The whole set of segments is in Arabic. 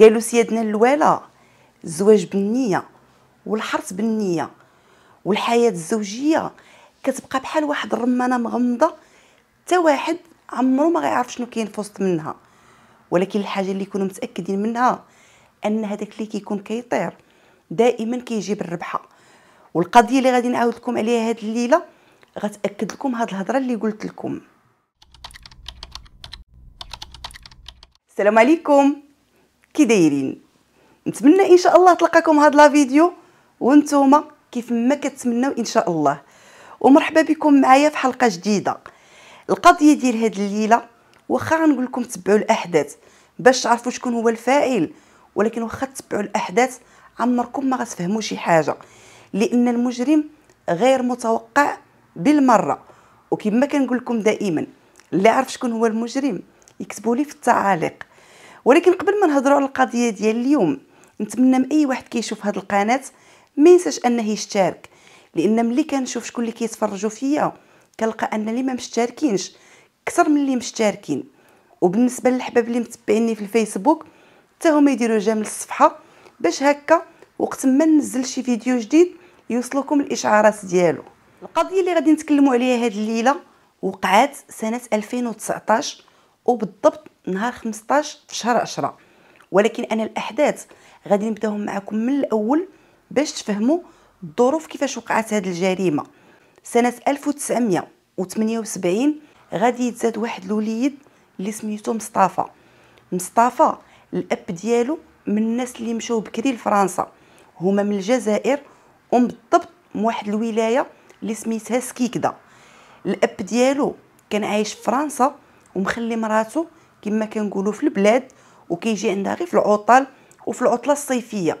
قالوا سيادنا اللواله الزواج بالنيه والحرص بالنيه والحياه الزوجيه كتبقى بحال واحد الرمانه مغمضه تا واحد عمرو ما غيعرف شنو كاين في وسط منها ولكن الحاجه اللي يكونوا متاكدين منها ان هذاك اللي كيكون كيطير دائما كيجيب الربحه والقضيه اللي غادي نعاود لكم عليها هاد الليله غتاكد لكم هاد الهضره اللي قلت لكم السلام عليكم كي دايرين نتمنى ان شاء الله تلقاكم هاد لا فيديو وانتوما كيف ما كتمناو ان شاء الله ومرحبا بكم معايا في حلقه جديده القضيه ديال هاد الليله واخا نقول لكم تبعوا الاحداث باش تعرفوا شكون هو الفاعل ولكن واخا تبعوا الاحداث عمركم ما غتفهموا شي حاجه لان المجرم غير متوقع بالمره وكما كنقول لكم دائما اللي عارف شكون هو المجرم يكتبوا لي في التعاليق ولكن قبل ما نهضروا على القضيه ديال اليوم نتمنى من اي واحد كيشوف هذه القناه ما ينساش انه يشترك لان ملي كنشوف شكون اللي كيتفرجوا فيا كنلقى ان اللي ما مشتركينش اكثر من اللي مشتركين وبالنسبه للحباب اللي متبعيني في الفيسبوك حتى هما يديروا جامل للصفحه باش هكا وقت ما ننزل شي فيديو جديد يوصلكم الاشعارات ديالو القضيه اللي غادي نتكلموا عليها هاد الليله وقعات سنه 2019 وبالضبط نهار 15 في شهر 10 ولكن انا الاحداث غادي نبداهم معكم من الاول باش تفهموا الظروف كيفاش وقعت هذه الجريمه سنه 1978 غادي يتزاد واحد الوليد اللي سميتو مصطفى مصطفى الاب ديالو من الناس اللي مشاو بكري لفرنسا هما من الجزائر ام بالضبط من واحد الولايه اللي سميتها سكيكدا الاب ديالو كان عايش في فرنسا ومخلي مراته كما كنقولوا في البلاد وكيجي عندها غير في العطل وفي العطله الصيفيه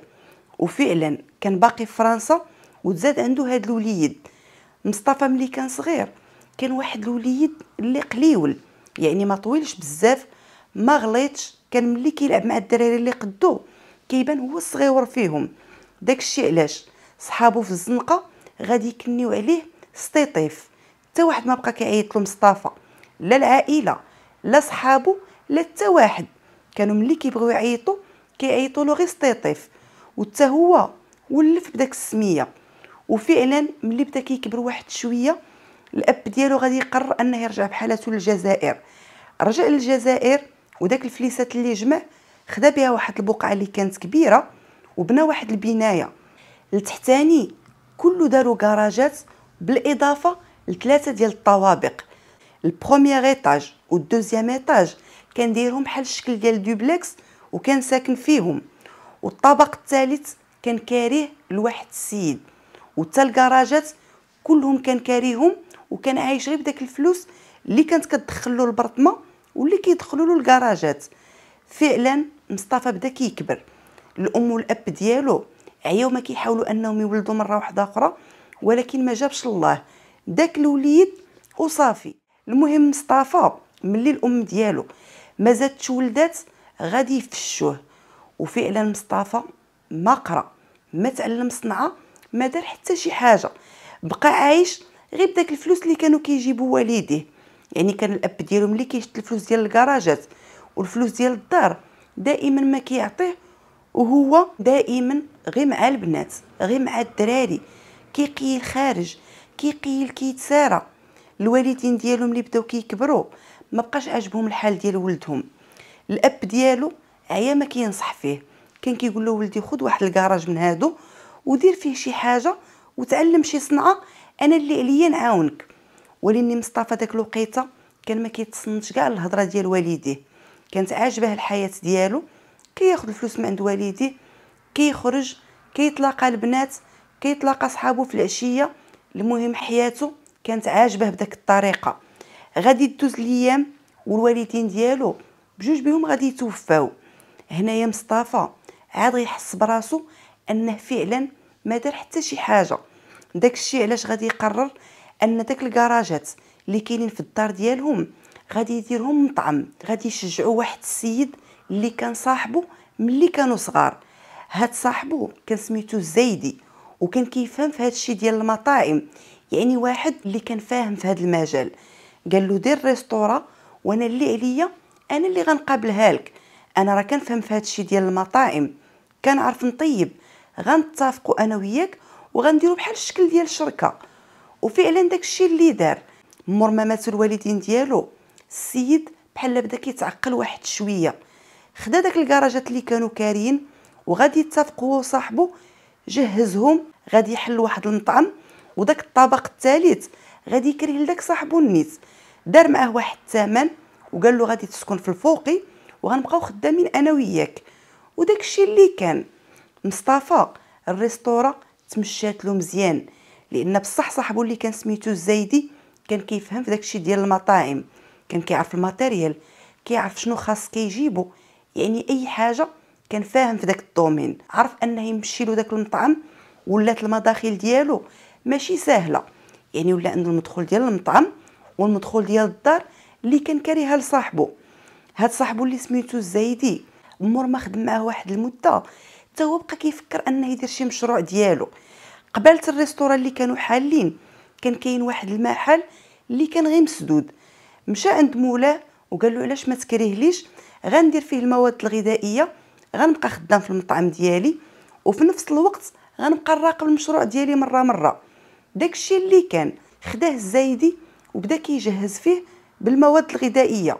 وفعلا كان باقي في فرنسا وتزاد عنده هاد الوليد مصطفى ملي كان صغير كان واحد الوليد اللي قليول يعني ما طويلش بزاف ما غليطش كان ملي كيلعب مع الدراري اللي قدو كيبان هو الصغيور فيهم داكشي علاش صحابو في الزنقه غادي يكنيو عليه سطيطيف حتى واحد ما بقى كيعيط له مصطفى لا العائله لا صحابو لا حتى واحد كانوا ملي كيبغيو يعيطوا كيعيطوا له غير سطيطيف وتا هو ولف بداك السميه وفعلا ملي بدا كيكبر واحد شويه الاب ديالو غادي يقرر انه يرجع بحالته للجزائر رجع للجزائر وداك الفليسات اللي جمع خدا بها واحد البقعه اللي كانت كبيره وبنى واحد البنايه لتحتاني كله داروا كراجات بالاضافه لثلاثه ديال الطوابق البروميير ايطاج والدوزيام ايطاج كنديرهم بحال الشكل ديال الدوبلكس وكنساكن فيهم والطبق الثالث كاريه لواحد السيد وحتى الكراجات كلهم كان كاريهم وكان عايش غير بداك الفلوس اللي كانت كتدخل له البرطمه واللي كيدخلوا له الكراجات فعلا مصطفى بدا كيكبر الام والاب ديالو عياو ما كيحاولوا انهم يولدوا مره واحده اخرى ولكن ما جابش الله داك الوليد وصافي المهم مصطفى ملي الام ديالو ما زادتش ولدات غادي يفشوه وفعلا مصطفى ما قرا ما تعلم صنعه ما دار حتى شي حاجه بقى عايش غير بداك الفلوس اللي كانوا كيجيبوا والديه يعني كان الاب ديالو ملي كيشد الفلوس ديال الكراجات والفلوس ديال الدار دائما ما كيعطيه وهو دائما غير مع البنات غير مع الدراري كيقيل خارج كيقيل كيتسارى الوالدين ديالهم اللي بداو كيكبروا ما بقاش عاجبهم الحال ديال ولدهم الاب ديالو عيا ما كينصح فيه كان كيقول له ولدي خذ واحد الكراج من هادو ودير فيه شي حاجه وتعلم شي صنعه انا اللي عليا نعاونك ولاني مصطفى داك الوقيته كان ما كيتصنتش كاع الهضره ديال والديه كانت عاجبه الحياه ديالو كياخذ الفلوس من عند والديه كيخرج كيتلاقى البنات كيتلاقى صحابو في العشيه المهم حياته كانت عاجبه بداك الطريقه غادي دوز ليام والوالدين ديالو بجوج بهم غادي يتوفاو هنايا مصطفى عاد غيحس براسو انه فعلا ما دار حتى شي حاجه داكشي علاش غادي يقرر ان داك الكراجات اللي كاينين في الدار ديالهم غادي يديرهم مطعم غادي يشجعوا واحد السيد اللي كان صاحبه ملي كانوا صغار هاد صاحبه كان سميتو زيدي وكان كيفهم في هادشي ديال المطاعم يعني واحد اللي كان فاهم في هاد المجال قال له دير ريستورا وانا اللي عليا انا اللي غنقابلها لك انا راه كنفهم في هذا الشيء ديال المطاعم كنعرف نطيب غنتفقوا انا وياك وغنديروا بحال الشكل ديال الشركه وفعلا داك الشيء اللي دار مور ما ماتوا الوالدين ديالو السيد بحال بدا كيتعقل واحد شويه خدا داك الكراجات اللي كانوا كارين وغادي يتفقوا هو وصاحبو جهزهم غادي يحل واحد المطعم وداك الطبق الثالث غادي يكريه لداك صاحبو النيت دار معاه واحد الثمن وقال له غادي تسكن في الفوقي وغنبقاو خدامين انا وياك وداك الشيء اللي كان مصطفى الريستورا تمشات له مزيان لان بصح صاحبو اللي كان سميتو الزايدي كان كيفهم في داكشي ديال المطاعم كان كيعرف الماتيريال كيعرف شنو خاص كيجيبو يعني اي حاجه كان فاهم في داك الدومين عرف انه يمشي له داك المطعم ولات المداخل ديالو ماشي سهله يعني ولا عنده المدخل ديال المطعم والمدخول ديال الدار اللي كان كارهها لصاحبه هاد صاحبو اللي سميتو الزايدي مور ما خدم معاه واحد المده حتى هو بقى كيفكر انه يدير شي مشروع ديالو قبلت الريستوران اللي كانوا حالين كان كاين واحد المحل اللي كان غير مسدود مشى عند مولاه وقال له علاش ما تكرهليش غندير فيه المواد الغذائيه غنبقى خدام في المطعم ديالي وفي نفس الوقت غنبقى نراقب المشروع ديالي مره مره داكشي اللي كان خداه الزايدي وبدا كيجهز فيه بالمواد الغذائيه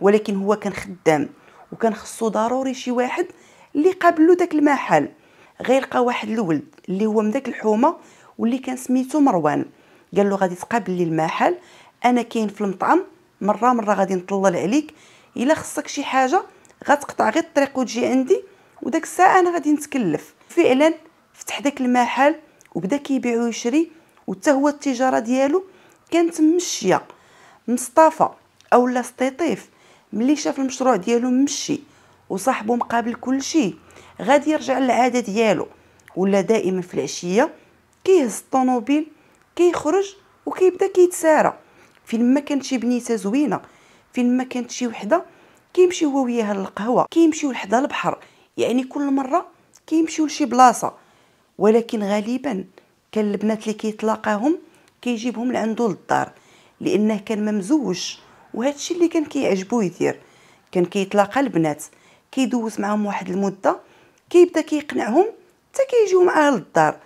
ولكن هو كان خدام وكان خصو ضروري شي واحد اللي قابل له داك المحل لقى واحد الولد اللي هو من داك الحومه واللي كان سميتو مروان قال له غادي تقابل لي المحل انا كاين في المطعم مره مره غادي نطلل عليك الا خصك شي حاجه غتقطع غير الطريق وتجي عندي وداك الساعه انا غادي نتكلف فعلا فتح داك المحل وبدا كيبيع ويشري وتا هو التجاره ديالو كانت مشية مصطفى اولا استيطيف ملي شاف المشروع ديالو مشي وصاحبو مقابل كل شيء غادي يرجع للعاده ديالو ولا دائما في العشيه كيهز الطوموبيل كيخرج وكيبدا كيتسارى فين ما كانت شي بنيته زوينه فين ما كانت شي وحده كيمشي هو وياها للقهوه كيمشيو لحدا البحر يعني كل مره كيمشيو لشي بلاصه ولكن غالبا كان البنات اللي كيتلاقاهم كيجيبهم لعندو للدار لانه كان ممزوج وهذا الشيء اللي كان كيعجبو يدير كان كيتلاقى البنات كيدوز معاهم واحد المده كيبدا كيقنعهم حتى كيجيو معاه للدار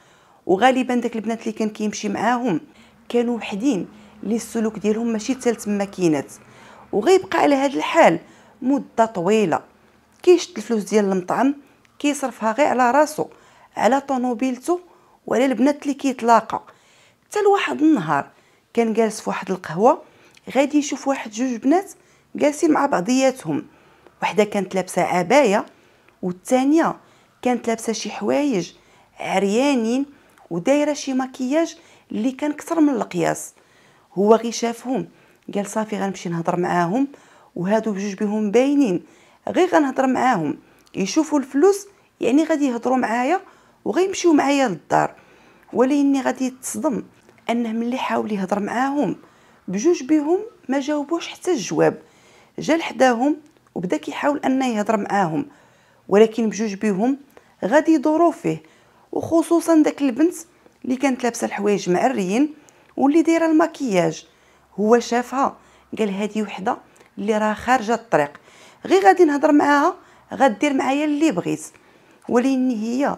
وغالبا داك البنات اللي كان كيمشي معاهم كانوا وحدين اللي السلوك ديالهم ماشي حتى الماكينات وغيبقى على هذا الحال مده طويله كيشد الفلوس ديال المطعم كيصرفها غير على راسو على طوموبيلته وعلى البنات اللي كيتلاقى حتى لواحد النهار كان جالس في واحد القهوه غادي يشوف واحد جوج بنات جالسين مع بعضياتهم وحده كانت لابسه عبايه والثانيه كانت لابسه شي حوايج عريانين ودايره شي مكياج اللي كان كثر من القياس هو غي شافهم قال صافي غنمشي نهضر معاهم وهادو بجوج بهم باينين غير غنهضر معاهم يشوفوا الفلوس يعني غادي يهضروا معايا وغيمشيو معايا للدار ولكني غادي تصدم انه ملي حاول يهضر معاهم بجوج بهم ما جاوبوش حتى الجواب جا لحداهم وبدا كيحاول انه يهضر معاهم ولكن بجوج بهم غادي يدورو فيه وخصوصا داك البنت اللي كانت لابسه الحوايج معريين واللي دايره الماكياج هو شافها قال هذه وحده اللي راه خارجه الطريق غير غادي نهضر معاها غدير معايا اللي بغيت ولكن هي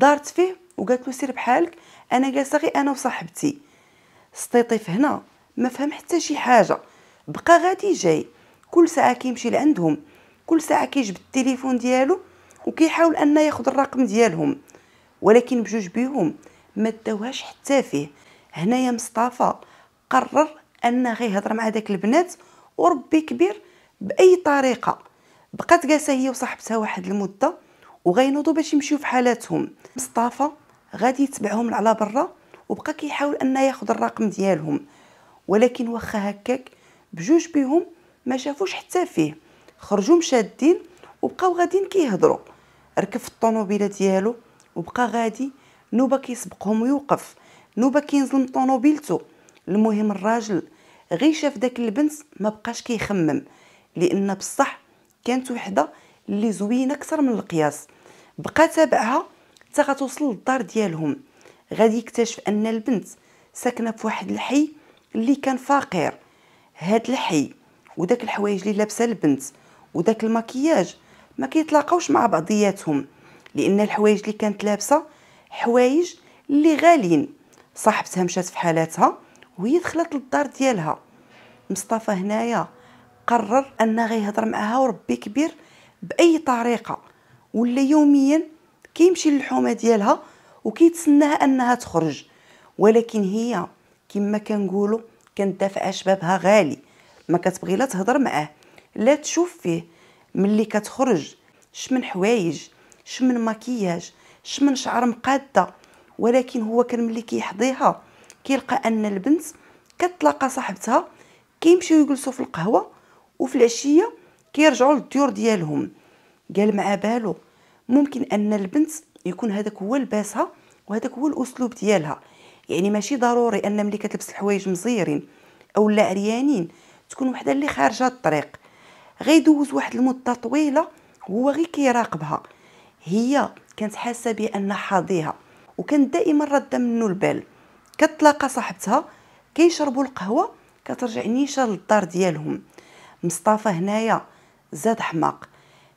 دارت فيه وقالت له سير بحالك انا جالسه غير انا وصاحبتي سطيطيف هنا ما فهم حتى شي حاجه بقى غادي جاي كل ساعه كيمشي لعندهم كل ساعه كيجبد التليفون ديالو وكيحاول انه ياخذ الرقم ديالهم ولكن بجوج بيهم ما داوهاش حتى فيه هنايا مصطفى قرر انه غيهضر مع داك البنات وربي كبير باي طريقه بقات جالسه هي وصاحبتها واحد المده وغينوضوا باش يمشيو في حالاتهم مصطفى غادي يتبعهم على برا وبقى كيحاول انه ياخذ الرقم ديالهم ولكن واخا هكاك بجوج بهم ما شافوش حتى فيه خرجوا مشادين وبقاو غاديين كيهضروا ركب في الطوموبيله ديالو وبقى غادي نوبه كيسبقهم ويوقف نوبه كينزل من طوموبيلته المهم الراجل غير شاف داك البنت ما بقاش كيخمم لان بصح كانت وحده اللي زوينه اكثر من القياس بقى تابعها حتى غتوصل للدار ديالهم غادي يكتشف ان البنت ساكنه في واحد الحي اللي كان فقير هاد الحي وداك الحوايج اللي لابسه البنت وداك المكياج ما كيتلاقاوش مع بعضياتهم لان الحوايج اللي كانت لابسه حوايج اللي غاليين صاحبتها مشات في حالاتها وهي دخلت للدار ديالها مصطفى هنايا قرر ان غيهضر معها وربي كبير باي طريقه ولا يوميا كيمشي للحومه ديالها وكيتسناها انها تخرج ولكن هي كما كنقولوا دافعه شبابها غالي ما كتبغي لا تهضر معاه لا تشوف فيه ملي كتخرج شمن حوايج شمن مكياج شمن شعر مقاده ولكن هو كان ملي كيحضيها كيلقى ان البنت كتلاقى صاحبتها كيمشيو يجلسوا في القهوه وفي العشيه كيرجعوا للديور ديالهم قال مع باله ممكن ان البنت يكون هذاك هو لباسها وهذاك هو الاسلوب ديالها يعني ماشي ضروري ان ملي كتلبس الحوايج مزيرين او لا عريانين تكون وحده اللي خارجه الطريق غيدوز واحد المده طويله هو غير كيراقبها هي كانت حاسه بان حاضيها وكان دائما رد منه البال كتلاقى صاحبتها كيشربوا القهوه كترجع نيشان للدار ديالهم مصطفى هنايا زاد حماق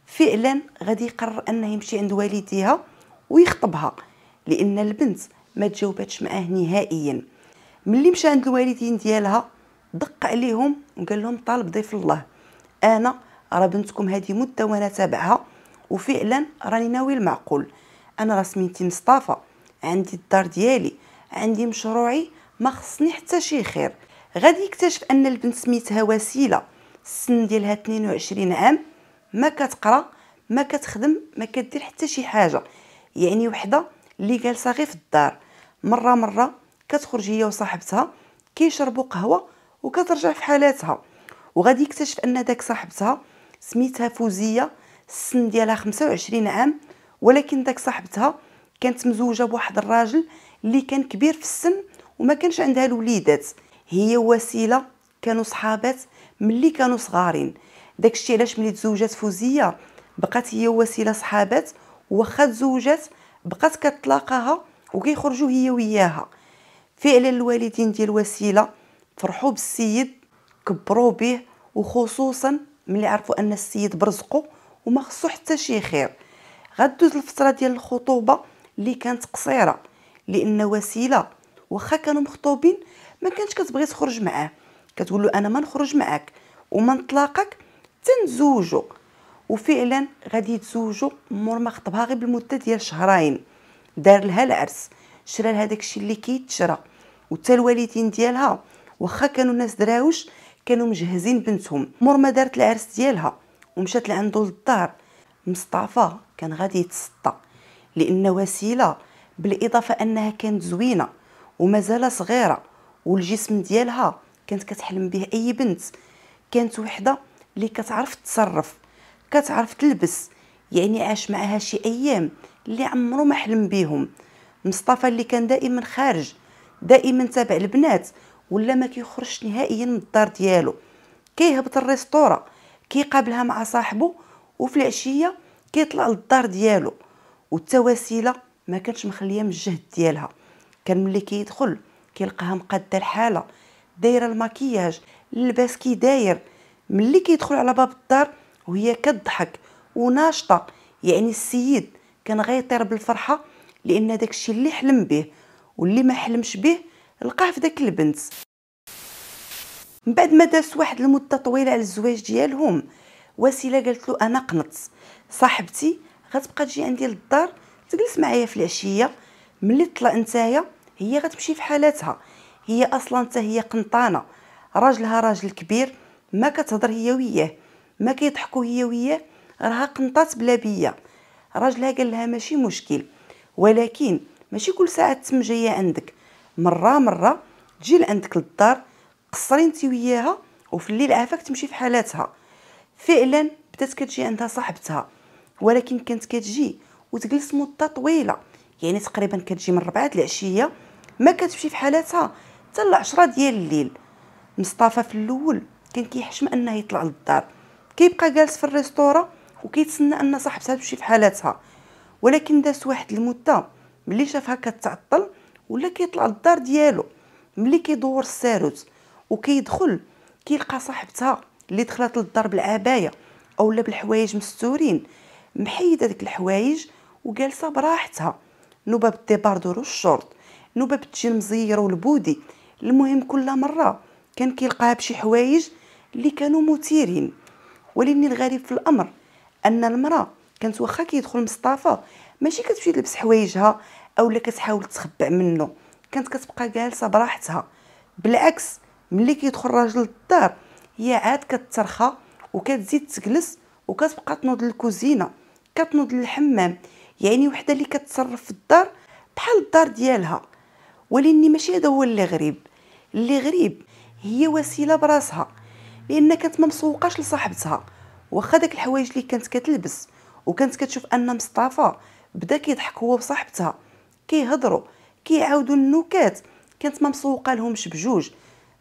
فعلا غادي يقرر انه يمشي عند والديها ويخطبها لان البنت ما تجاوباتش معاه نهائيا ملي مشى عند الوالدين ديالها دق عليهم وقال لهم طالب ضيف الله انا راه بنتكم هذه مده وانا تابعها وفعلا راني ناوي المعقول انا راه سميتي مصطفى عندي الدار ديالي عندي مشروعي ما خصني حتى شي خير غادي يكتشف ان البنت سميتها وسيله السن ديالها 22 عام ما كتقرا ما كتخدم ما كدير حتى شي حاجه يعني وحده اللي جالسه غير في الدار مره مره كتخرج هي وصاحبتها كيشربوا قهوه وكترجع في حالاتها وغادي يكتشف ان داك صاحبتها سميتها فوزيه السن ديالها 25 عام ولكن داك صاحبتها كانت مزوجه بواحد الراجل اللي كان كبير في السن وما كانش عندها الوليدات هي وسيله كانوا صحابات ملي كانوا صغارين داكشي علاش ملي تزوجات فوزيه بقات هي وسيله صحابات واخا تزوجات بقات كتلاقاها وكيخرجوا هي وياها فعلا الوالدين ديال وسيله فرحوا بالسيد كبروا به وخصوصا ملي عرفوا ان السيد برزقه وما خصو حتى شي خير غدوز الفتره ديال الخطوبه اللي كانت قصيره لان وسيله واخا كانوا مخطوبين ما كانتش كتبغي تخرج معاه كتقول له انا ما نخرج معاك وما نطلاقك تنزوجوا وفعلا غادي يتزوجوا مور ما خطبها غير بالمده ديال شهرين دار لها العرس شرا لها داكشي اللي كيتشرى وتا الوالدين ديالها واخا كانوا ناس دراوش كانوا مجهزين بنتهم مور ما دارت العرس ديالها ومشات لعندو للدار مصطفى كان غادي يتسطى لان وسيله بالاضافه انها كانت زوينه ومازال صغيره والجسم ديالها كانت كتحلم به اي بنت كانت وحده اللي كتعرف تصرف كتعرف تلبس يعني عاش معها شي ايام اللي عمرو ما حلم بيهم مصطفى اللي كان دائما خارج دائما تابع البنات ولا ما كيخرجش نهائيا من الدار ديالو كيهبط الريستوره كيقابلها مع صاحبه وفي العشيه كيطلع للدار ديالو والتواسيله ما كانش مخليه من الجهد ديالها كان ملي كيدخل كيلقاها مقاده الحاله دايره الماكياج اللباس كي داير ملي كيدخل على باب الدار وهي كضحك وناشطه يعني السيد كان غيطير بالفرحه لان داكشي اللي حلم به واللي ما حلمش به لقاه في داك البنت من بعد ما داس واحد المده طويله على الزواج ديالهم وسيله قالت له انا قنط صاحبتي غتبقى تجي عندي للدار تجلس معايا في العشيه ملي تطلع نتايا هي غتمشي في حالاتها هي اصلا حتى هي قنطانه راجلها راجل كبير ما كتهضر هي وياه ما كيضحكوا هي وياه راها قنطات بلا بيا راجلها قال لها ماشي مشكل ولكن ماشي كل ساعه تم جايه عندك مره مره تجي لعندك للدار قصري انت وياها وفي الليل عافاك تمشي في حالاتها فعلا بدات كتجي عندها صاحبتها ولكن كانت كتجي وتجلس مده طويله يعني تقريبا كتجي من ربعة العشيه ما كتمشي في حالاتها حتى العشرة ديال الليل مصطفى في الاول كان كيحشم انه يطلع للدار كيبقى جالس في الريستوره وكيتسنى ان صاحبتها تمشي في حالاتها ولكن داس واحد المده ملي شافها كتعطل ولا كيطلع للدار ديالو ملي كيدور الساروت وكيدخل كيلقى صاحبتها اللي دخلت للدار بالعبايه اولا بالحوايج مستورين محيده ديك الحوايج وجالسه براحتها نوبه بالديباردور والشورت نوبه بالتجين مزيره والبودي المهم كل مره كان كيلقاها بشي حوايج اللي كانوا مثيرين ولكن الغريب في الامر ان المراه كانت واخا كيدخل مصطفى ماشي كتمشي تلبس حوايجها اولا كتحاول تخبع منه كانت كتبقى جالسه براحتها بالعكس ملي كيدخل راجل الدار هي عاد كترخى وكتزيد تجلس وكتبقى تنوض للكوزينه كتنوض للحمام يعني وحده اللي كتصرف في الدار بحال الدار ديالها ولكن ماشي هذا هو اللي غريب اللي غريب هي وسيله براسها لان كانت ما مسوقاش لصاحبتها واخا داك الحوايج اللي كانت كتلبس وكانت كتشوف ان مصطفى بدا كيضحك هو وصاحبتها كيهضروا كيعاودوا النكات كانت ما مسوقه لهمش بجوج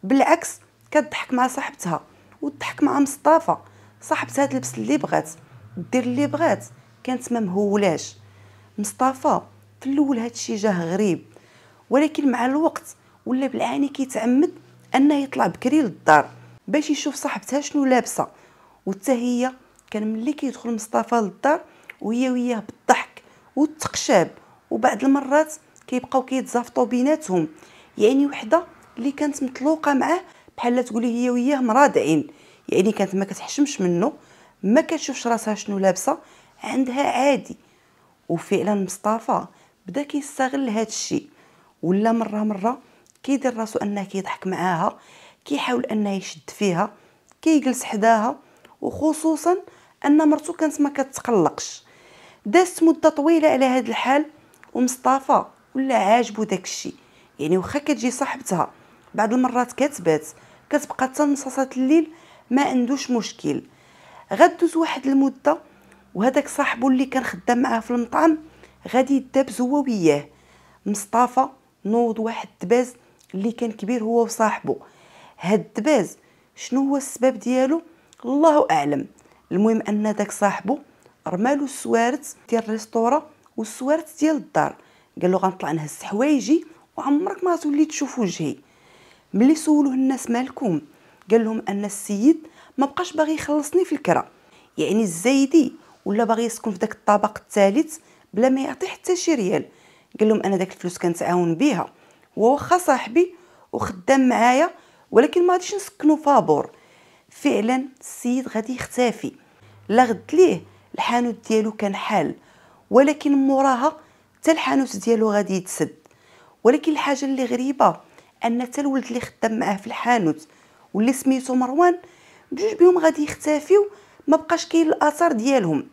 بالعكس كتضحك مع صاحبتها وتضحك مع مصطفى صاحبتها تلبس اللي بغات دير اللي بغات كانت ما مهولاش مصطفى في الاول هادشي جاه غريب ولكن مع الوقت ولا بالعاني كيتعمد انه يطلع بكري للدار باش يشوف صاحبتها شنو لابسه وحتى هي كان ملي كيدخل مصطفى للدار وهي وياه بالضحك والتقشاب وبعض المرات كيبقاو كيتزافطوا بيناتهم يعني وحده اللي كانت مطلوقه معاه بحال تقولي هي وياه مراضعين يعني كانت ما كتحشمش منه ما كتشوفش راسها شنو لابسه عندها عادي وفعلا مصطفى بدا كيستغل هذا الشيء ولا مره مره كيدير راسو انه كيضحك معاها كيحاول انه يشد فيها كيجلس حداها وخصوصا ان مرتو كانت ما كتقلقش دازت مده طويله على هذا الحال ومصطفى ولا عاجبو داكشي يعني واخا كتجي صاحبتها بعض المرات كتبات كتبقى حتى نصاصات الليل ما عندوش مشكل غدوز واحد المده وهداك صاحبو اللي كان خدام معاه في المطعم غادي يدابز هو وياه مصطفى نوض واحد الدباز اللي كان كبير هو وصاحبه هاد الدباز شنو هو السبب ديالو الله اعلم المهم ان داك صاحبو رمالو السوارت ديال الريستورا والسوارت ديال الدار قال له غنطلع نهز حوايجي وعمرك ما تولي تشوف وجهي ملي سولوه الناس مالكم قال لهم ان السيد ما بقاش باغي يخلصني في الكرة يعني الزايدي ولا باغي يسكن في داك الطبق الثالث بلا ما يعطي حتى شي ريال قال لهم انا داك الفلوس كنتعاون بيها واخا صاحبي وخدام معايا ولكن ما غاديش نسكنو فابور فعلا السيد غادي يختفي لا غد ليه الحانوت ديالو كان حال ولكن موراها حتى الحانوت ديالو غادي يتسد ولكن الحاجه اللي غريبه ان حتى الولد اللي خدام معاه في الحانوت واللي سميتو مروان بجوج بهم غادي يختفيو ما بقاش كاين الاثار ديالهم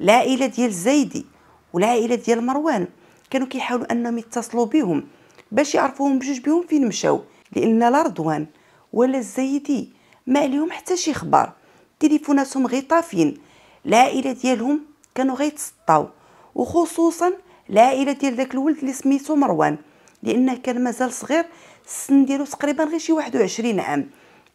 العائله ديال زيدي والعائله ديال مروان كانوا كيحاولوا انهم يتصلوا بهم باش يعرفوهم بجوج بهم فين مشاو لان لا رضوان ولا الزايدي ما عليهم حتى شي خبر تليفوناتهم غير طافين العائله ديالهم كانوا غيتسطاو وخصوصا العائله ديال داك الولد اللي سميتو مروان لانه كان مازال صغير السن ديالو تقريبا غير شي 21 عام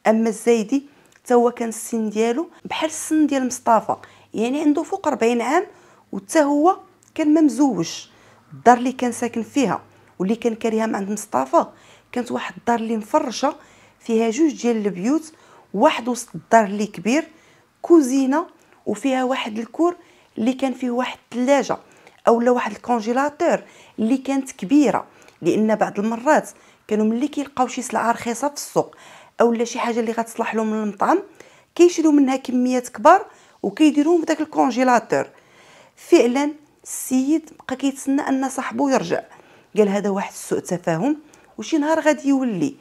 اما الزايدي حتى هو كان السن ديالو بحال السن ديال مصطفى يعني عنده فوق 40 عام وحتى هو كان ما مزوجش الدار اللي كان ساكن فيها واللي كان كاريها من عند مصطفى كانت واحد الدار اللي مفرشه فيها جوج ديال البيوت واحد وسط الدار اللي كبير كوزينه وفيها واحد الكور اللي كان فيه واحد الثلاجه اولا واحد الكونجيلاتور اللي كانت كبيره لان بعض المرات كانوا ملي كيلقاو شي سلعه رخيصه في السوق اولا شي حاجه اللي غتصلح لهم من المطعم كيشريو منها كميات كبار وكيديروهم في داك الكونجيلاتور فعلا السيد بقى كيتسنى ان صاحبو يرجع قال هذا واحد سوء تفاهم وشي نهار غادي يولي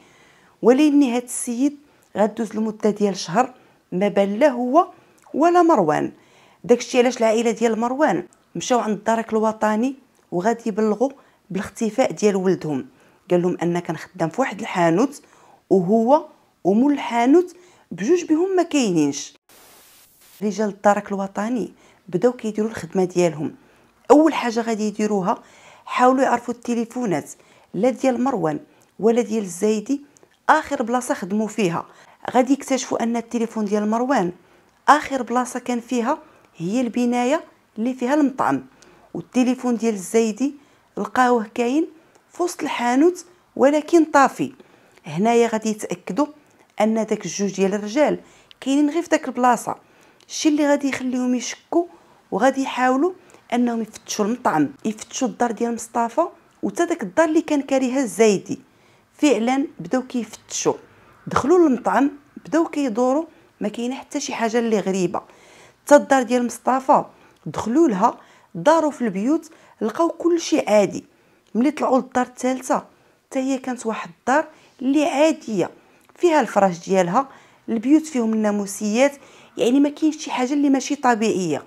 ولكن هاد السيد غدوز المده ديال شهر ما بان لا هو ولا مروان داكشي علاش العائله ديال مروان مشاو عند الدرك الوطني وغادي يبلغوا بالاختفاء ديال ولدهم قال لهم ان كان خدام في واحد الحانوت وهو ومول الحانوت بجوج بهم ما كاينينش رجال الدرك الوطني بداو كيديروا الخدمه ديالهم اول حاجه غادي يديروها حاولوا يعرفوا التليفونات لا ديال مروان ولا ديال الزايدي اخر بلاصه خدموا فيها غادي يكتشفوا ان التليفون ديال مروان اخر بلاصه كان فيها هي البنايه اللي فيها المطعم والتليفون ديال الزايدي لقاوه كاين في وسط الحانوت ولكن طافي هنايا غادي يتاكدوا ان داك الجوج ديال الرجال كاينين غير في داك البلاصه الشيء اللي غادي يخليهم يشكوا وغادي يحاولوا انهم يفتشوا المطعم يفتشوا الدار ديال مصطفى وتا داك الدار اللي كان كاريها الزايدي فعلا بداو كيفتشوا دخلوا للمطعم بداو كيدوروا ما كاين حتى شي حاجه اللي غريبه حتى الدار ديال مصطفى دخلوا لها داروا في البيوت لقاو كلشي عادي ملي طلعوا للدار الثالثه حتى هي كانت واحد الدار اللي عاديه فيها الفراش ديالها البيوت فيهم الناموسيات يعني ما كاينش شي حاجه اللي ماشي طبيعيه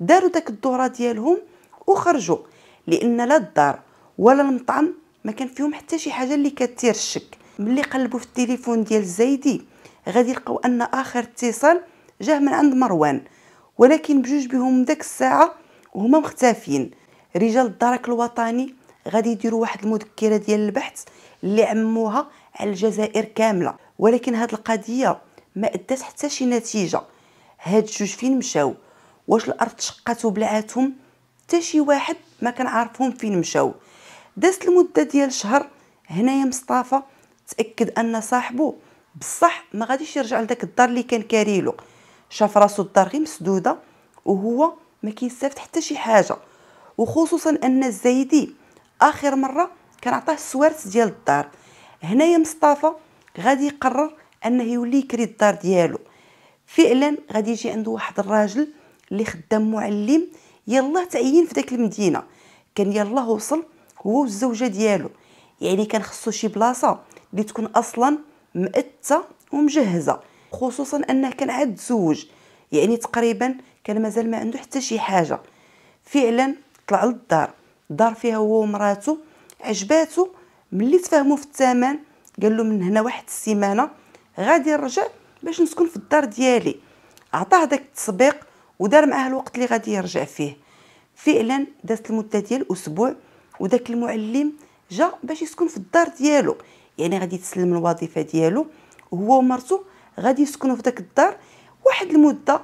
داروا داك الدوره ديالهم وخرجوا لان لا الدار ولا المطعم ما كان فيهم حتى شي حاجه اللي كتير الشك ملي قلبوا في التليفون ديال الزايدي غادي يلقاو ان اخر اتصال جاه من عند مروان ولكن بجوج بهم داك الساعه وهما مختفيين رجال الدرك الوطني غادي يديروا واحد المذكره ديال البحث اللي عموها على الجزائر كامله ولكن هاد القضيه ما ادات حتى شي نتيجه هاد جوج فين مشاو واش الارض شقات وبلعاتهم حتى شي واحد ما كان عارفهم فين مشاو دازت المده ديال شهر هنايا مصطفى تاكد ان صاحبو بصح ما غاديش يرجع لذاك الدار اللي كان كاريلو شاف راسو الدار غير مسدوده وهو ما كيستافد حتى شي حاجه وخصوصا ان الزايدي اخر مره كان عطاه السوارت ديال الدار هنايا مصطفى غادي يقرر انه يولي يكري الدار ديالو فعلا غادي يجي عنده واحد الراجل اللي خدام معلم يلاه تعين في داك المدينه كان يلاه وصل هو والزوجه ديالو يعني كان خصو شي بلاصه اللي تكون اصلا مأته ومجهزه خصوصا انه كان عاد تزوج يعني تقريبا كان مازال ما عنده حتى شي حاجه فعلا طلع للدار دار فيها هو ومراته عجباتو ملي تفاهموا في الثمن قال له من هنا واحد السيمانه غادي نرجع باش نسكن في الدار ديالي عطاه داك التصبيق ودار معاه الوقت اللي غادي يرجع فيه فعلا دازت المده ديال اسبوع وداك المعلم جا باش يسكن في الدار ديالو يعني غادي يتسلم الوظيفه ديالو هو ومرتو غادي يسكنوا في داك الدار واحد المده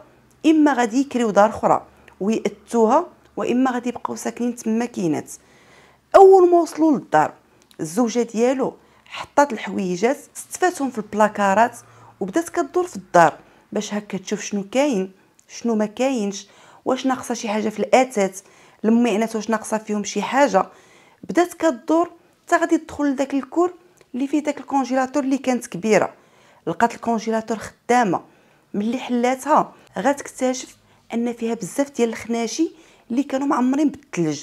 اما غادي يكريو دار اخرى ويأتوها واما غادي يبقاو ساكنين تما كينات اول ما وصلوا للدار الزوجه ديالو حطات الحويجات استفاتهم في البلاكارات وبدات كدور في الدار باش هكا تشوف شنو كاين شنو ما كاينش واش ناقصه شي حاجه في الاتات المعنات واش ناقصه فيهم شي حاجه بدات كدور حتى غادي تدخل لذاك الكور اللي فيه داك الكونجيلاتور اللي كانت كبيره لقات الكونجيلاتور خدامه ملي حلاتها غتكتشف ان فيها بزاف ديال الخناشي اللي كانوا معمرين بالثلج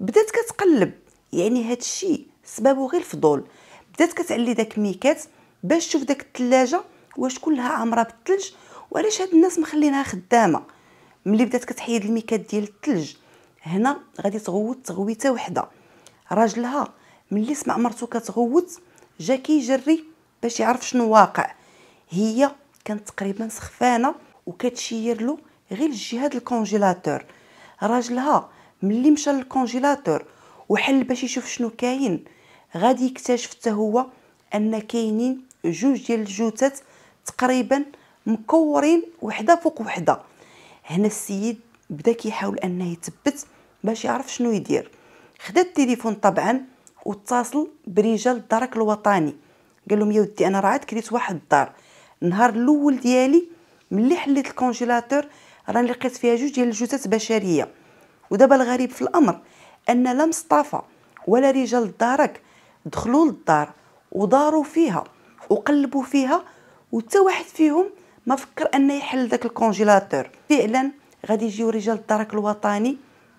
بدات كتقلب يعني هذا الشيء سببه غير الفضول بدات كتعلي داك ميكات باش تشوف داك الثلاجه واش كلها عامره بالثلج وعلاش هاد الناس مخلينها خدامه ملي بدات كتحيد الميكات ديال الثلج هنا غادي تغوت تغويته وحده راجلها ملي سمع مرتو كتغوت جا كيجري باش يعرف شنو واقع هي كانت تقريبا سخفانه وكتشير له غير الجهاد الكونجيلاتور راجلها ملي مشى للكونجيلاتور وحل باش يشوف شنو كاين غادي يكتشف حتى هو ان كاينين جوج ديال الجثث تقريبا مكورين وحده فوق وحده هنا السيد بدا كيحاول انه يثبت باش يعرف شنو يدير خدا التليفون طبعا واتصل برجال الدرك الوطني قال لهم يا ودي انا راه عاد كريت واحد الدار النهار الاول ديالي ملي حليت الكونجيلاتور راني لقيت فيها جوج ديال الجثث بشريه ودابا الغريب في الامر ان لا مصطفى ولا رجال الدرك دخلوا للدار وداروا فيها وقلبوا فيها وتا واحد فيهم ما فكر ان يحل داك الكونجيلاتور فعلا غادي يجيو رجال الدرك الوطني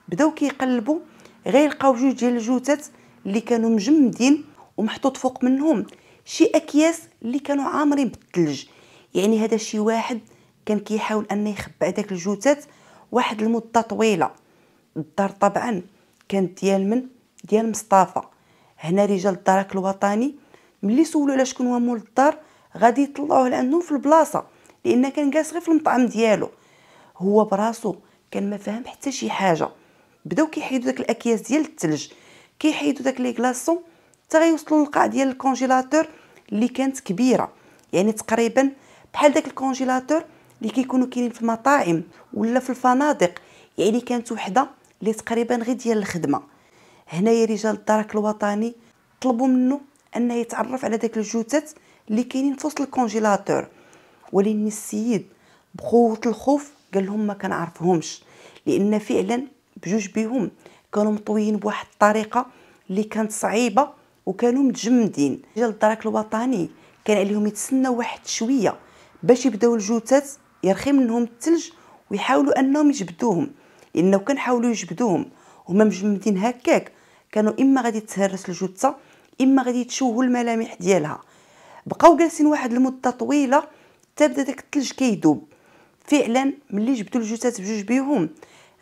بداو كيقلبوا لقاو جوج ديال الجوتات اللي كانوا مجمدين ومحطوط فوق منهم شي اكياس اللي كانوا عامرين بالثلج يعني هذا شي واحد كان كيحاول انه يخبى داك الجوتات واحد المده طويله الدار طبعا كانت ديال من ديال مصطفى هنا رجال الدرك الوطني ملي سولوا على شكون هو مول الدار غادي يطلعوه لانهم في البلاصه لان كان جالس غير في المطعم ديالو هو براسو كان ما فاهم حتى شي حاجه بداو كيحيدوا داك الاكياس ديال الثلج كيحيدوا داك لي غلاصون حتى غيوصلوا للقاع ديال الكونجيلاتور اللي كانت كبيره يعني تقريبا بحال داك الكونجيلاتور اللي كيكونوا كاينين في المطاعم ولا في الفنادق يعني كانت وحده اللي تقريبا غير ديال الخدمه هنايا رجال الدرك الوطني طلبوا منه انه يتعرف على داك الجثث اللي كاينين في وسط الكونجيلاتور ولكن السيد بقوه الخوف قال لهم ما كنعرفهمش لان فعلا بجوج بيهم كانوا مطويين بواحد الطريقه اللي كانت صعيبه وكانوا متجمدين ديال الدرك الوطني كان عليهم يتسناو واحد شويه باش يبداو الجثث يرخي منهم الثلج ويحاولوا انهم يجبدوهم لانه حاولوا يجبدوهم هما مجمدين هكاك كانوا اما غادي تهرس الجثه اما غادي تشوهوا الملامح ديالها بقاو جالسين واحد المده طويله تبدا داك الثلج كيذوب فعلا ملي جبدوا الجثث بجوج بيهم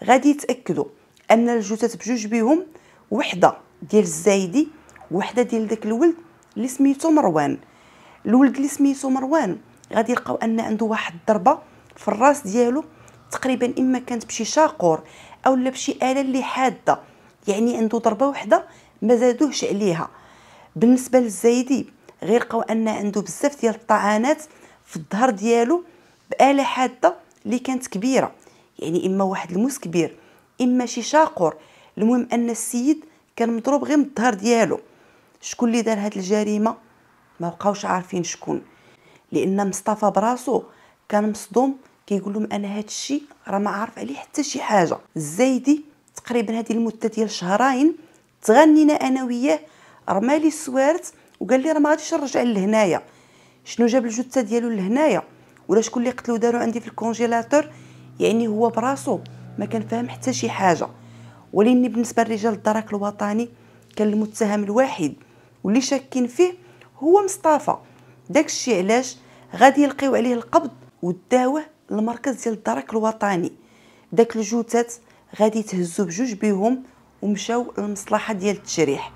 غادي يتاكدوا ان الجثث بجوج بهم وحده ديال الزايدي وحده ديال داك الولد اللي سميتو مروان الولد اللي سميتو مروان غادي يلقاو ان عنده واحد الضربه في الراس ديالو تقريبا اما كانت بشي شاقور اولا بشي اله اللي حاده يعني عنده ضربه وحده ما زادوهش عليها بالنسبه للزايدي غير لقاو ان عنده بزاف ديال الطعنات في الظهر ديالو باله حاده اللي كانت كبيره يعني اما واحد الموس كبير اما شي شاقور المهم ان السيد كان مضروب غير من الظهر ديالو شكون اللي دار هاد الجريمه ما بقاوش عارفين شكون لان مصطفى براسو كان مصدوم كيقول لهم انا هاد الشيء راه ما عارف عليه حتى شي حاجه الزايدي تقريبا هذه المده ديال شهرين تغنينا انا وياه رمالي السوارت وقال لي راه ما غاديش نرجع لهنايا شنو جاب الجثه ديالو لهنايا ولا شكون اللي قتلو دارو عندي في الكونجيلاتور يعني هو براسو ما كان فاهم حتى شي حاجه ولاني بالنسبه لرجال الدرك الوطني كان المتهم الوحيد واللي شاكين فيه هو مصطفى داكشي علاش غادي يلقيو عليه القبض وداوه لمركز ديال الدرك الوطني داك الجثث غادي تهزو بجوج بيهم ومشاو للمصلحه ديال التشريح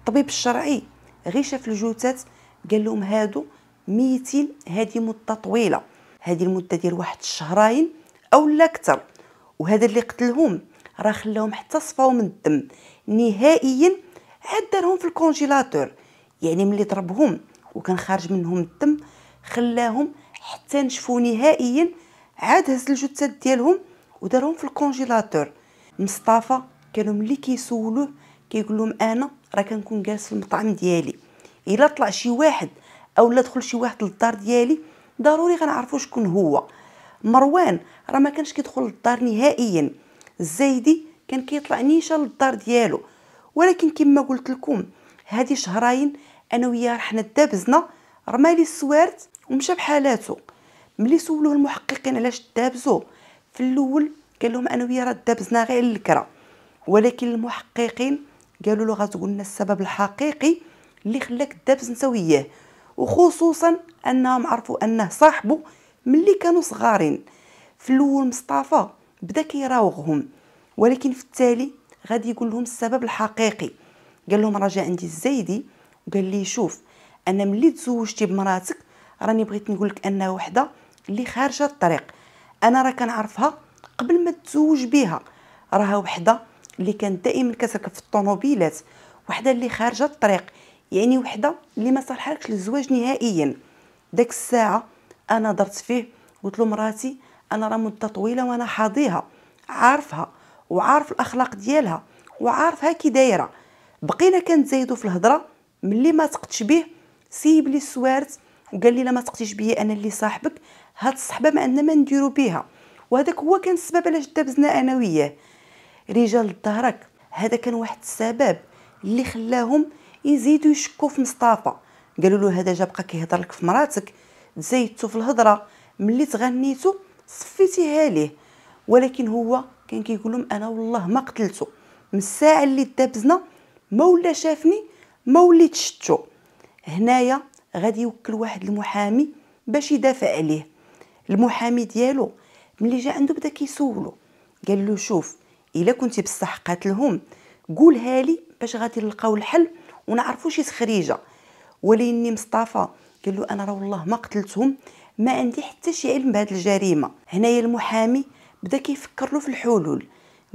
الطبيب الشرعي غير شاف الجثث قال لهم هادو ميتين هادي مده طويله هادي المده ديال واحد الشهرين او لا اكثر وهذا اللي قتلهم راه خلاهم حتى صفاو من الدم نهائيا عاد دارهم في الكونجيلاتور يعني ملي ضربهم وكان خارج منهم الدم خلاهم حتى نشفوا نهائيا عاد هز الجثث ديالهم ودارهم في الكونجيلاتور مصطفى كانوا ملي كيسولوه كيقول لهم انا راه كنكون جالس في المطعم ديالي الا طلع شي واحد اولا دخل شي واحد للدار ديالي ضروري غنعرفوا شكون هو مروان راه ما كانش كيدخل للدار نهائيا الزايدي كان كيطلع نيشان للدار ديالو ولكن كما قلت لكم هذه شهرين انا وياه رحنا دابزنا رمى لي السوارت ومشى بحالاتو ملي سولوه المحققين علاش دابزو في الاول قال لهم انا وياه راه دابزنا غير الكره ولكن المحققين قالوا له غتقول لنا السبب الحقيقي اللي خلاك دابز انت وياه وخصوصا انهم عرفوا انه صاحبه ملي كانوا صغارين في الاول مصطفى بدا كيراوغهم ولكن في التالي غادي يقول لهم السبب الحقيقي قال لهم راه جا عندي الزايدي وقال لي شوف انا ملي تزوجتي بمراتك راني بغيت لك انها وحده اللي خارجه الطريق انا راه كنعرفها قبل ما تزوج بها راها وحده اللي كانت دائما كتركب في الطوموبيلات وحده اللي خارجه الطريق يعني وحده اللي ما صالحاكش للزواج نهائيا داك الساعه انا درت فيه قلت له مراتي انا راه مده طويله وانا حاضيها عارفها وعارف الاخلاق ديالها وعارفها كي دايره بقينا كنتزايدوا في الهضره ملي ما تقتش به سيب لي السوارت وقال لي لا ما تقتيش بيا انا اللي صاحبك هاد الصحبه ما عندنا ما نديرو بها وهذاك هو كان السبب علاش دابزنا انا وياه رجال الظهرك هذا كان واحد السبب اللي خلاهم يزيدوا يشكوا في مصطفى قالوا له هذا جا بقى كيهضر لك في مراتك زايدتو في الهضره ملي تغنيتو صفيتيها ليه ولكن هو كان كيقول لهم انا والله ما قتلته من الساعه اللي دابزنا ما ولا شافني ما وليت شتو هنايا غادي يوكل واحد المحامي باش يدافع عليه المحامي ديالو ملي جا عنده بدا كيسولو قال له شوف الا كنتي بصح قاتلهم قولها لي باش غادي نلقاو الحل ونعرفوا شي تخريجه وليني مصطفى قال له انا راه والله ما قتلتهم ما عندي حتى شي علم بهذه الجريمه هنايا المحامي بدا كيفكر له في الحلول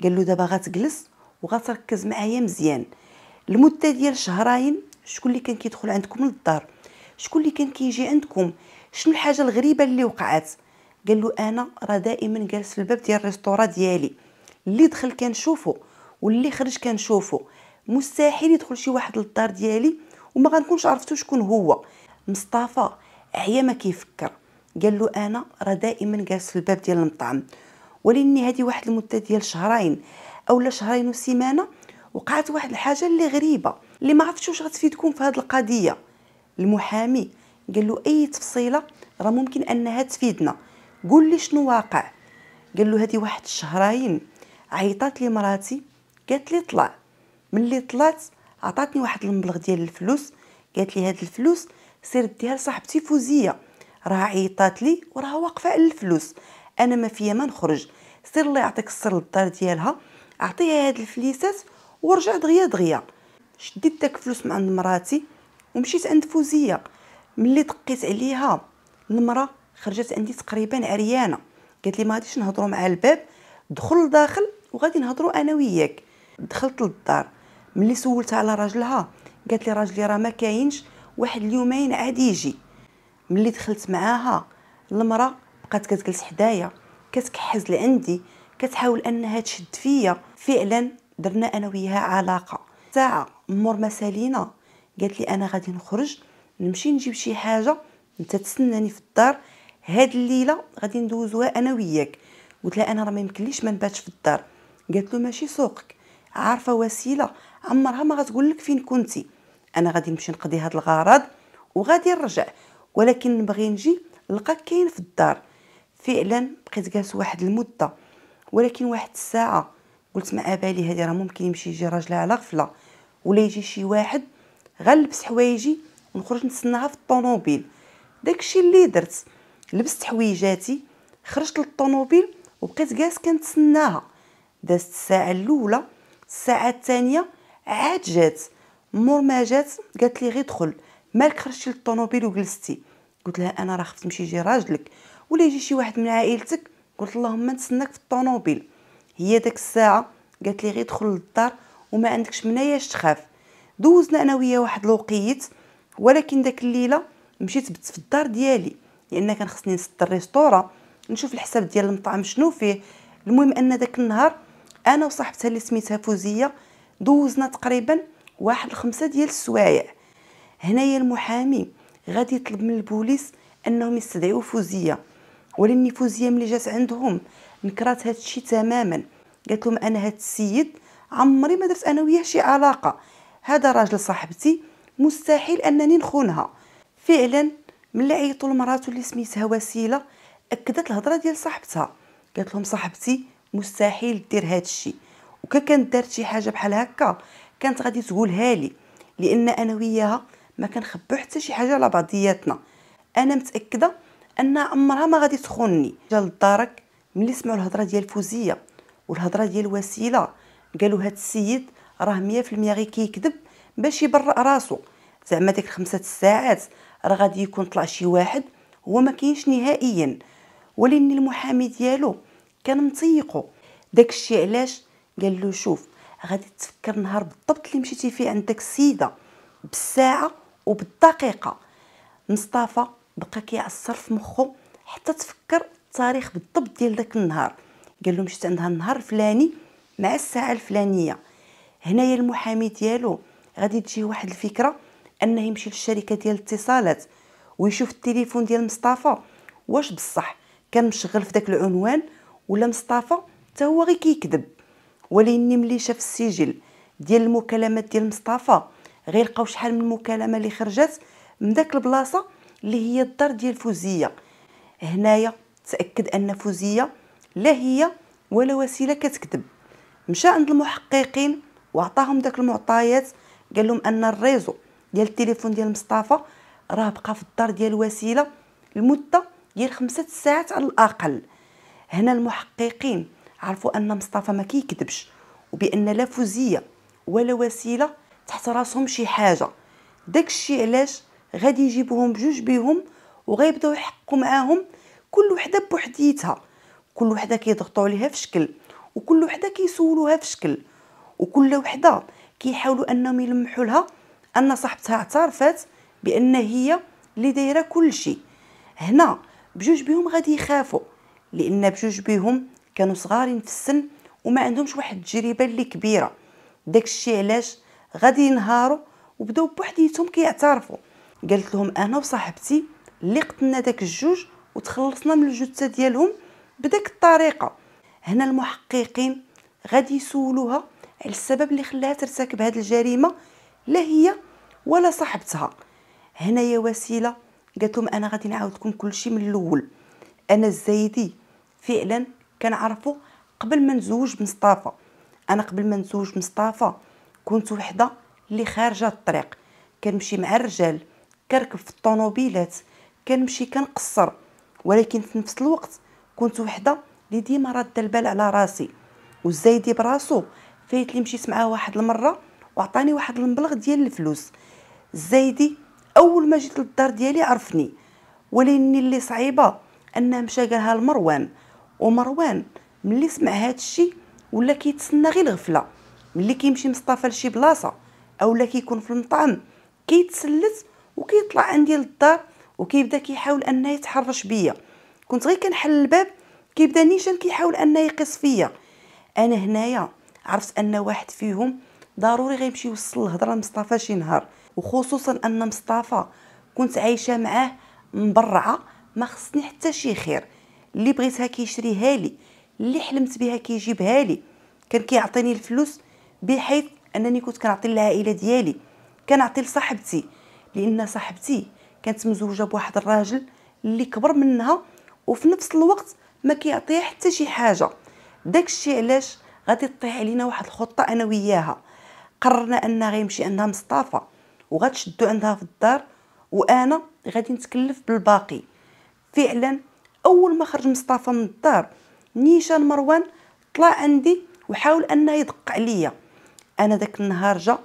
قال له دابا غتجلس وغتركز معايا مزيان المده ديال شهرين شكون اللي كان كيدخل عندكم للدار شكون اللي كان كيجي عندكم شنو الحاجه الغريبه اللي وقعت قال له انا راه دائما جالس في الباب ديال الريستورا ديالي اللي دخل كنشوفه واللي خرج كنشوفه مستحيل يدخل شي واحد للدار ديالي وما غنكونش عرفتو شكون هو مصطفى عيا ما كيفكر قال له انا راه دائما جالس في الباب ديال المطعم ولاني هذه واحد المده ديال شهرين اولا شهرين وسيمانه وقعت واحد الحاجه اللي غريبه اللي ما عرفتش واش غتفيدكم في هذه القضيه المحامي قال له اي تفصيله راه ممكن انها تفيدنا قول لي شنو واقع قال له هذه واحد الشهرين عيطات لي مراتي قالت لي طلع ملي طلعت عطاتني واحد المبلغ ديال الفلوس قالت لي هاد الفلوس سير ديال صاحبتي فوزيه راها عيطات لي وراها واقفه على الفلوس انا ما فيا ما نخرج سير الله يعطيك السر للدار ديالها اعطيها هاد الفليسات ورجع دغيا دغيا شديت داك الفلوس من عند مراتي ومشيت عند فوزيه ملي دقيت عليها المراه خرجت عندي تقريبا عريانه قالت لي ما غاديش نهضروا مع الباب دخل لداخل وغادي نهضروا انا وياك دخلت للدار ملي سولتها على راجلها قالت لي راجلي راه ما كاينش واحد اليومين عاد يجي ملي دخلت معاها المراه بقات كتجلس حدايا كتكحز لعندي كتحاول انها تشد فيا فعلا درنا انا وياها علاقه ساعه مور ما سالينا قالت لي انا غادي نخرج نمشي نجيب شي حاجه انت تسناني في الدار هاد الليله غادي ندوزوها انا وياك قلت لها انا راه ما يمكنليش ما نباتش في الدار قالت له ماشي سوقك عارفه وسيله عمرها ما غتقول لك فين كنتي انا غادي نمشي نقضي هذا الغرض وغادي نرجع ولكن نبغي نجي نلقى كاين في الدار فعلا بقيت جالس واحد المده ولكن واحد الساعه قلت مع ابالي هذه راه ممكن يمشي يجي راجل على غفله ولا يجي شي واحد غنلبس حوايجي ونخرج نتسناها في الطوموبيل داكشي اللي درت لبست حويجاتي خرجت للطوموبيل وبقيت جالس كنتسناها دازت الساعه الاولى الساعه الثانيه عاد جات مور ما جات قالت لي غير دخل مالك خرجتي للطوموبيل وجلستي قلت لها انا راه خفت نمشي يجي راجلك ولا يجي شي واحد من عائلتك قلت اللهم نتسناك في الطوموبيل هي داك الساعه قالت لي غير دخل للدار وما عندكش مناياش تخاف دوزنا انا وياها واحد الوقيت ولكن داك الليله مشيت بت في الدار ديالي لان كان خصني نسد الريستورا نشوف الحساب ديال المطعم شنو فيه المهم ان داك النهار انا وصاحبتها اللي سميتها فوزيه دوزنا تقريبا واحد لخمسة ديال السوايع هنايا المحامي غادي يطلب من البوليس انهم يستدعيو فوزيه ولاني فوزيه ملي جات عندهم نكرات هذا الشيء تماما قالت لهم انا هذا السيد عمري ما درت انا وياه شي علاقه هذا راجل صاحبتي مستحيل انني نخونها فعلا ملي عيطوا لمراتو اللي سميتها وسيله اكدت الهضره ديال صاحبتها قالت لهم صاحبتي مستحيل دير هذا الشيء كانت دارت شي حاجه بحال هكا كانت غادي تقولها لي لان انا وياها ما كنخبيو حتى شي حاجه على بعضياتنا انا متاكده ان عمرها ما غادي تخونني جا للدارك ملي سمعوا الهضره ديال فوزيه والهضره ديال وسيله قالوا هاد السيد راه 100% غير كيكذب باش يبرأ راسو زعما ديك خمسة الساعات راه غادي يكون طلع شي واحد هو ما كاينش نهائيا ولكن المحامي ديالو كان مطيقو داكشي علاش قال له شوف غادي تفكر النهار بالضبط اللي مشيتي فيه عند داك السيده بالساعه وبالدقيقه مصطفى بقى كيعصر في مخو حتى تفكر التاريخ بالضبط ديال داك النهار قال له مشيت عندها النهار الفلاني مع الساعه الفلانيه هنايا المحامي ديالو غادي تجي واحد الفكره انه يمشي للشركه ديال الاتصالات ويشوف التليفون ديال مصطفى واش بصح كان مشغل في داك العنوان ولا مصطفى حتى هو غير كيكذب ولكن ملي شاف السجل ديال المكالمات ديال مصطفى غير لقاو شحال من مكالمه اللي خرجت من داك البلاصه اللي هي الدار ديال فوزيه هنايا تاكد ان فوزيه لا هي ولا وسيله كتكذب مشى عند المحققين وعطاهم داك المعطيات قال لهم ان الريزو ديال التليفون ديال مصطفى راه بقى في الدار ديال وسيله لمده ديال خمسة ساعات على الاقل هنا المحققين عرفوا أن مصطفى ما كيكذبش وبأن لا فوزية ولا وسيلة تحت راسهم شي حاجة داكشي علاش غادي يجيبوهم بجوج بيهم وغيبداو يحقوا معاهم كل وحده بوحديتها كل وحده كيضغطوا عليها في شكل وكل وحده كيسولوها في شكل وكل وحده كيحاولوا انهم يلمحوا لها ان صاحبتها اعترفت بان هي اللي دايره كل شيء هنا بجوج بيهم غادي يخافوا لان بجوج بيهم كانوا صغارين في السن وما عندهمش واحد التجربه اللي كبيره داكشي علاش غادي ينهاروا وبداو بوحديتهم كيعترفوا قالت لهم انا وصاحبتي اللي قتلنا داك الجوج وتخلصنا من الجثه ديالهم بداك الطريقه هنا المحققين غادي يسولوها على السبب اللي خلاها ترتكب هذه الجريمه لا هي ولا صاحبتها هنا يا وسيله قالت لهم انا غادي نعاود لكم كلشي من الاول انا الزايدي فعلا كنعرفو قبل ما نزوج مصطفى انا قبل ما نزوج مصطفى كنت وحده اللي خارجه الطريق كنمشي مع الرجال كنركب في الطوموبيلات كنمشي كنقصر ولكن في نفس الوقت كنت وحده اللي ديما رد البال على راسي والزايدي براسو فايت لي مشيت معاه واحد المره وعطاني واحد المبلغ ديال الفلوس الزايدي اول ما جيت للدار ديالي عرفني ولكن اللي صعيبه انه مشى قالها لمروان ومروان ملي سمع هذا الشيء ولا كيتسنى غير الغفله ملي كيمشي مصطفى لشي بلاصه اولا كيكون في المطعم كيتسلس وكيطلع عندي للدار وكيبدا كيحاول انه يتحرش بيا كنت غير كنحل الباب كيبدا نيشان كيحاول انه يقص فيا انا هنايا عرفت ان واحد فيهم ضروري غيمشي يوصل الهضره لمصطفى شي نهار وخصوصا ان مصطفى كنت عايشه معاه مبرعه ما خصني حتى شي خير اللي بغيتها كيشريها لي اللي حلمت بها كيجيبها لي كان كيعطيني الفلوس بحيث انني كنت كنعطي للعائله ديالي كنعطي لصاحبتي لان صاحبتي كانت مزوجه بواحد الراجل اللي كبر منها وفي نفس الوقت ما كيعطيها حتى شي حاجه داكشي علاش غادي تطيح علينا واحد الخطه انا وياها قررنا ان غيمشي عندها مصطفى وغتشدو عندها في الدار وانا غادي نتكلف بالباقي فعلا اول ما خرج مصطفى من الدار نيشان مروان طلع عندي وحاول انه يدق عليا انا داك النهار جا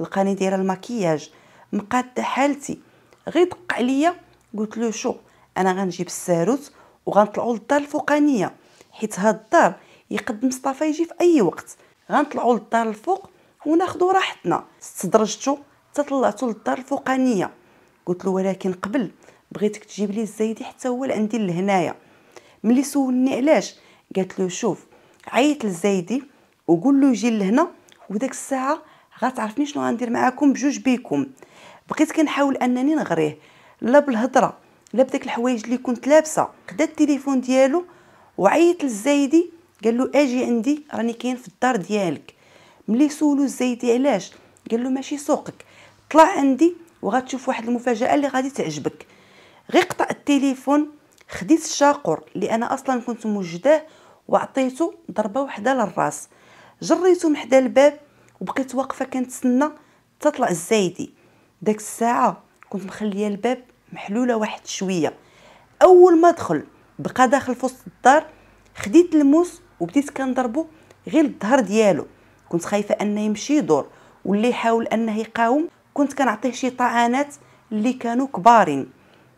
لقاني دايره الماكياج مقاد حالتي غير دق عليا قلت له شو انا غنجيب الساروت وغنطلعوا للدار الفوقانيه حيت هاد الدار يقد مصطفى يجي في اي وقت غنطلعوا للدار الفوق وناخذوا راحتنا استدرجته حتى للدار الفوقانيه قلت له ولكن قبل بغيتك تجيب لي الزايدي حتى هو لعندي لهنايا ملي سولني علاش قالت له شوف عيط للزايدي وقول له يجي لهنا وداك الساعه غتعرفني شنو غندير معاكم بجوج بيكم بقيت كنحاول انني نغريه لا بالهضره لا بداك الحوايج اللي كنت لابسه خدا التليفون ديالو وعيط للزايدي قال له اجي عندي راني كاين في الدار ديالك ملي سولو الزايدي علاش قال له ماشي سوقك طلع عندي وغتشوف واحد المفاجاه اللي غادي تعجبك غير قطع التليفون خديت الشاقور اللي انا اصلا كنت موجداه وعطيته ضربه وحده للراس جريته من حدا الباب وبقيت واقفه كنتسنى تطلع الزايدي داك الساعه كنت مخليه الباب محلوله واحد شويه اول ما دخل بقى داخل في وسط الدار خديت الموس وبديت كنضربو غير الظهر ديالو كنت خايفه انه يمشي يدور واللي يحاول انه يقاوم كنت كنعطيه شي طعنات اللي كانوا كبارين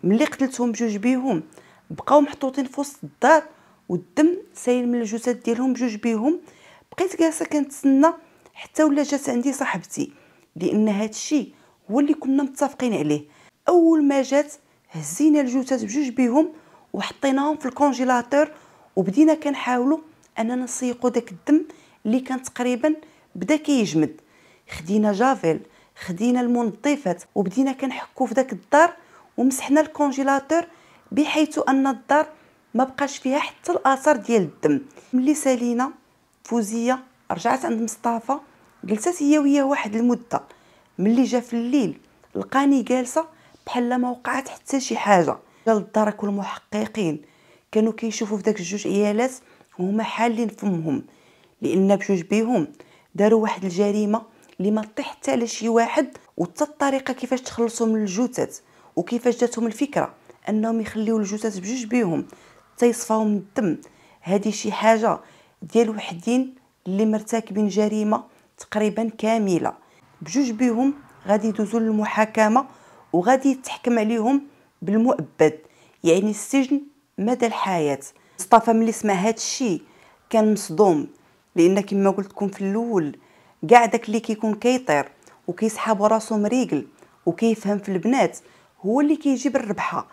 ملي قتلتهم بجوج بيهم بقاو محطوطين في وسط الدار والدم سايل من الجثث ديالهم بجوج بيهم بقيت جالسه كنتسنى حتى ولا جات عندي صاحبتي لان هذا الشيء هو اللي كنا متفقين عليه اول ما جات هزينا الجثث بجوج بيهم وحطيناهم في الكونجيلاتور وبدينا كنحاولوا اننا نسيقوا داك الدم اللي كان تقريبا بدا كيجمد خدينا جافيل خدينا المنظفات وبدينا كنحكوا في داك الدار ومسحنا الكونجيلاتور بحيث ان الدار ما بقاش فيها حتى الاثر ديال الدم ملي سالينا فوزيه رجعت عند مصطفى جلست هي وياه واحد المده ملي جا في الليل لقاني جالسه بحال ما وقعت حتى شي حاجه جا الدار المحققين كانوا كيشوفوا في داك الجوج عيالات وهما حالين فمهم لان بجوج بيهم داروا واحد الجريمه اللي ما طيح حتى على شي واحد وحتى الطريقه كيفاش تخلصوا من الجثث وكيفاش جاتهم الفكره انهم يخليو الجثث بجوج بيهم تيصفاو من الدم هذه شي حاجه ديال وحدين اللي مرتكبين جريمه تقريبا كامله بجوج بيهم غادي يدوزوا للمحاكمه وغادي يتحكم عليهم بالمؤبد يعني السجن مدى الحياه مصطفى ملي سمع هذا الشيء كان مصدوم لان كما قلت لكم في الاول كاع داك اللي كيكون كيطير وكيسحب راسو مريقل وكيفهم في البنات هو اللي كيجيب الربحه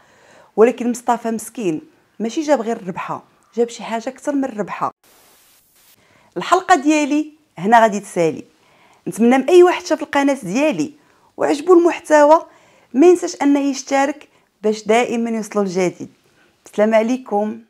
ولكن مصطفى مسكين ماشي جاب غير الربحه جاب شي حاجه اكثر من الربحه الحلقه ديالي هنا غادي تسالي نتمنى من اي واحد شاف القناه ديالي وعجبو المحتوى ما ينساش انه يشترك باش دائما يوصلوا الجديد السلام عليكم